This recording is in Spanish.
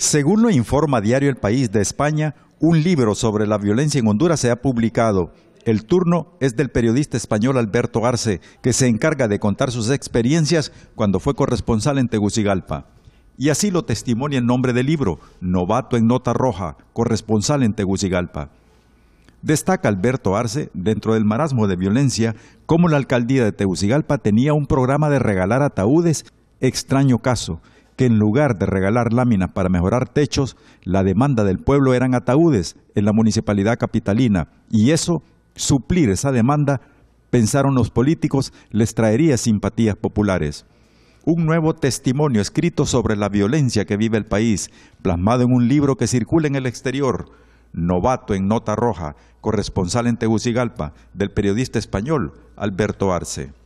Según lo informa Diario El País de España, un libro sobre la violencia en Honduras se ha publicado. El turno es del periodista español Alberto Arce, que se encarga de contar sus experiencias cuando fue corresponsal en Tegucigalpa. Y así lo testimonia en nombre del libro, Novato en Nota Roja, corresponsal en Tegucigalpa. Destaca Alberto Arce, dentro del marasmo de violencia, cómo la alcaldía de Tegucigalpa tenía un programa de regalar ataúdes, extraño caso, que en lugar de regalar láminas para mejorar techos, la demanda del pueblo eran ataúdes en la municipalidad capitalina. Y eso, suplir esa demanda, pensaron los políticos, les traería simpatías populares. Un nuevo testimonio escrito sobre la violencia que vive el país, plasmado en un libro que circula en el exterior, novato en nota roja, corresponsal en Tegucigalpa, del periodista español Alberto Arce.